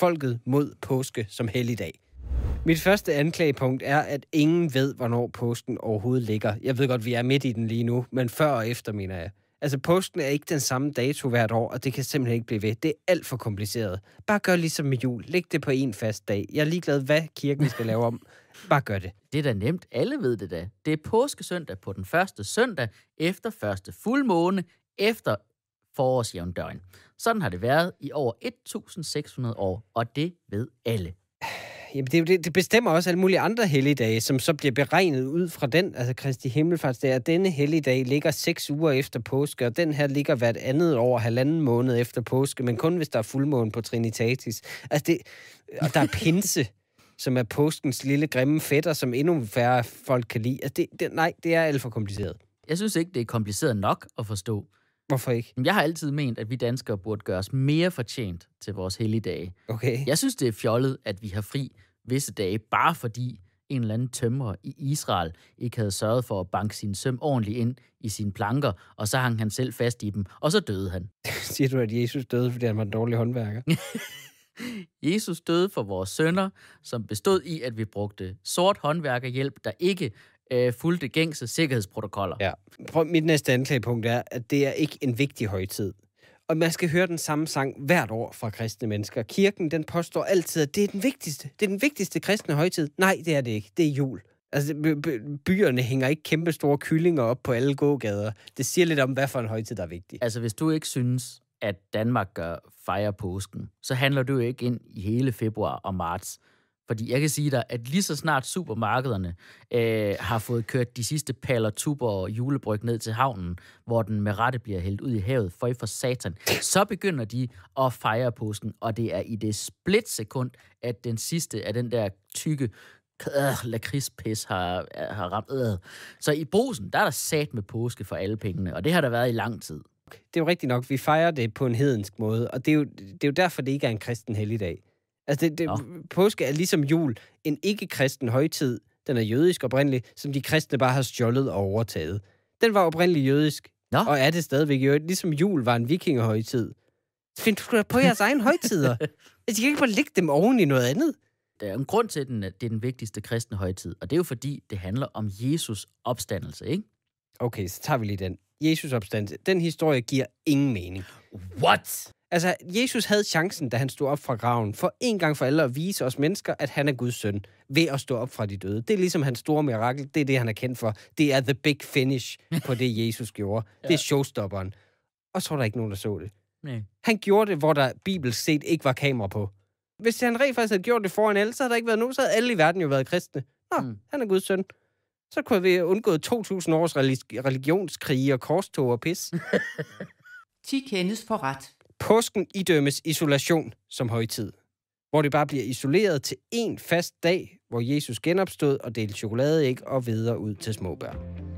folket mod påske som helligdag. Mit første anklagepunkt er, at ingen ved, hvornår påsken overhovedet ligger. Jeg ved godt, vi er midt i den lige nu, men før og efter, mener jeg. Altså, påsken er ikke den samme dato hvert år, og det kan simpelthen ikke blive ved. Det er alt for kompliceret. Bare gør ligesom med jul. Læg det på en fast dag. Jeg er ligeglad, hvad kirken skal lave om. Bare gør det. Det er da nemt. Alle ved det da. Det er påskesøndag på den første søndag, efter første fuldmåne, efter døgn. Sådan har det været i over 1600 år, og det ved alle. Jamen, det, det, det bestemmer også alle mulige andre helligdage, som så bliver beregnet ud fra den, altså Kristi Himmelfartsdag, at denne helligdag ligger seks uger efter påske, og den her ligger hvert andet år, halvanden måned efter påske, men kun hvis der er fuldmåne på Trinitatis. Altså det, og der er pinse, som er påskens lille grimme fætter, som endnu færre folk kan lide. Altså det, det, nej, det er alt for kompliceret. Jeg synes ikke, det er kompliceret nok at forstå. Hvorfor ikke? Jeg har altid ment, at vi danskere burde gøres mere fortjent til vores helligdage. Okay. Jeg synes, det er fjollet, at vi har fri visse dage, bare fordi en eller anden tømrer i Israel ikke havde sørget for at banke sin søm ordentligt ind i sine planker, og så hang han selv fast i dem, og så døde han. Siger du, at Jesus døde, fordi han var en dårlig håndværker? Jesus døde for vores sønder, som bestod i, at vi brugte sort håndværkerhjælp, der ikke øh, fulgte gængse sikkerhedsprotokoller. Ja. Prøv, mit næste anklagepunkt er, at det er ikke en vigtig højtid. Og man skal høre den samme sang hvert år fra kristne mennesker. Kirken, den påstår altid, at det er den vigtigste. Det er den vigtigste kristne højtid. Nej, det er det ikke. Det er jul. Altså, byerne hænger ikke kæmpe store kyllinger op på alle gågader. Det siger lidt om, hvad for en højtid, der er vigtig. Altså, hvis du ikke synes, at Danmark gør fejre påsken, så handler du ikke ind i hele februar og marts. Fordi jeg kan sige dig, at lige så snart supermarkederne øh, har fået kørt de sidste paller, tuber og julebryg ned til havnen, hvor den med rette bliver hældt ud i havet, for i for satan, så begynder de at fejre påsken, og det er i det splitsekund, at den sidste af den der tykke øh, lakridspis har, øh, har ramt. Øh. Så i brusen, der er der sat med påske for alle pengene, og det har der været i lang tid. Det er jo rigtigt nok, vi fejrer det på en hedensk måde, og det er jo, det er jo derfor, det ikke er en kristen helligdag. Altså, det, det, påske er ligesom jul en ikke-kristen højtid. Den er jødisk oprindelig, som de kristne bare har stjålet og overtaget. Den var oprindelig jødisk, Nå. og er det stadigvæk jødisk, ligesom jul var en vikingehøjtid. Find du på jeres egen højtider. Altså, I kan ikke bare lægge dem oven i noget andet. Der er en grund til, at det er den vigtigste kristne højtid, og det er jo fordi, det handler om Jesus opstandelse, ikke? Okay, så tager vi lige den. Jesus opstandelse. Den historie giver ingen mening. What? Altså, Jesus havde chancen, da han stod op fra graven, for en gang for alle at vise os mennesker, at han er Guds søn, ved at stå op fra de døde. Det er ligesom hans store mirakel, det er det, han er kendt for. Det er the big finish på det, Jesus gjorde. ja. Det er showstopperen. Og så var der ikke nogen, der så det. Nej. Han gjorde det, hvor der bibelsk set ikke var kamera på. Hvis han rent faktisk havde gjort det foran alle, så havde der ikke været nogen, så havde alle i verden jo været kristne. Nå, mm. han er Guds søn så kunne vi have undgået 2.000 års religionskrige og korstog og pis. 10 kendes for ret. Påsken idømmes isolation som højtid, hvor det bare bliver isoleret til en fast dag, hvor Jesus genopstod og delte chokoladeæg og videre ud til småbørn.